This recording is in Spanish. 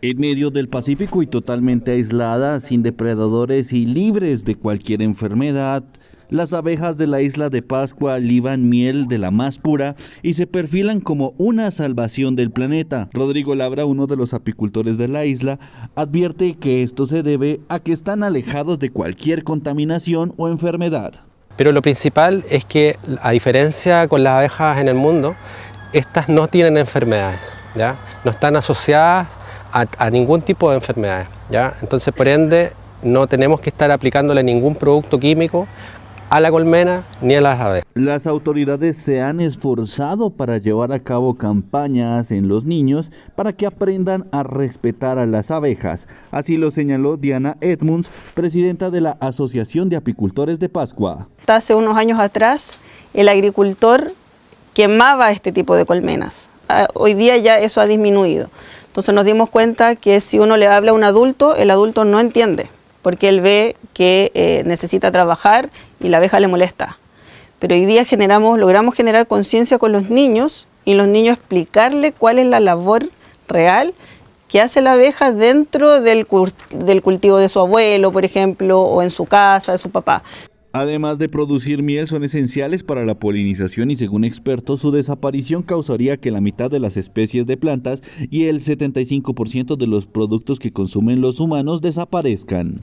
En medio del Pacífico y totalmente aislada, sin depredadores y libres de cualquier enfermedad, las abejas de la isla de Pascua liban miel de la más pura y se perfilan como una salvación del planeta. Rodrigo Labra, uno de los apicultores de la isla, advierte que esto se debe a que están alejados de cualquier contaminación o enfermedad. Pero lo principal es que, a diferencia con las abejas en el mundo, estas no tienen enfermedades, ¿ya? no están asociadas a, ningún tipo de enfermedades. ¿ya? Entonces, por ende, no tenemos que estar aplicándole ningún producto químico a la colmena ni a las abejas". Las autoridades se han esforzado para llevar a cabo campañas en los niños para que aprendan a respetar a las abejas. Así lo señaló Diana Edmunds, presidenta de la Asociación de Apicultores de Pascua. Hace unos años atrás, el agricultor quemaba este tipo de colmenas. Ah, hoy día ya eso ha disminuido. Entonces nos dimos cuenta que si uno le habla a un adulto, el adulto no entiende, porque él ve que eh, necesita trabajar y la abeja le molesta. Pero hoy día generamos, logramos generar conciencia con los niños y los niños explicarle cuál es la labor real que hace la abeja dentro del cultivo de su abuelo, por ejemplo, o en su casa, de su papá. Además de producir miel, son esenciales para la polinización y según expertos, su desaparición causaría que la mitad de las especies de plantas y el 75% de los productos que consumen los humanos desaparezcan.